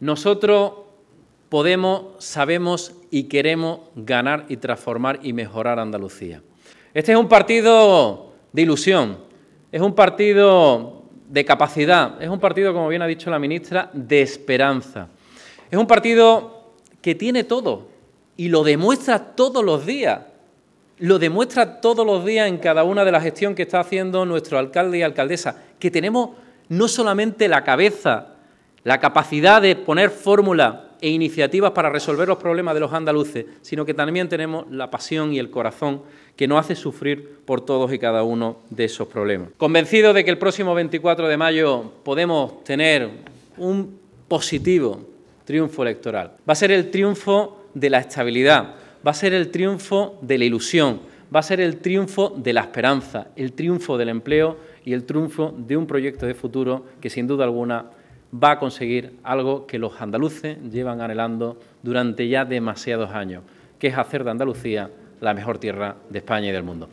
Nosotros podemos, sabemos y queremos ganar y transformar y mejorar Andalucía. Este es un partido de ilusión, es un partido de capacidad, es un partido, como bien ha dicho la ministra, de esperanza. Es un partido que tiene todo y lo demuestra todos los días. Lo demuestra todos los días en cada una de las gestiones que está haciendo nuestro alcalde y alcaldesa, que tenemos no solamente la cabeza, la capacidad de poner fórmulas e iniciativas para resolver los problemas de los andaluces, sino que también tenemos la pasión y el corazón que nos hace sufrir por todos y cada uno de esos problemas. Convencido de que el próximo 24 de mayo podemos tener un positivo triunfo electoral. Va a ser el triunfo de la estabilidad, va a ser el triunfo de la ilusión, va a ser el triunfo de la esperanza, el triunfo del empleo y el triunfo de un proyecto de futuro que sin duda alguna va a conseguir algo que los andaluces llevan anhelando durante ya demasiados años, que es hacer de Andalucía la mejor tierra de España y del mundo.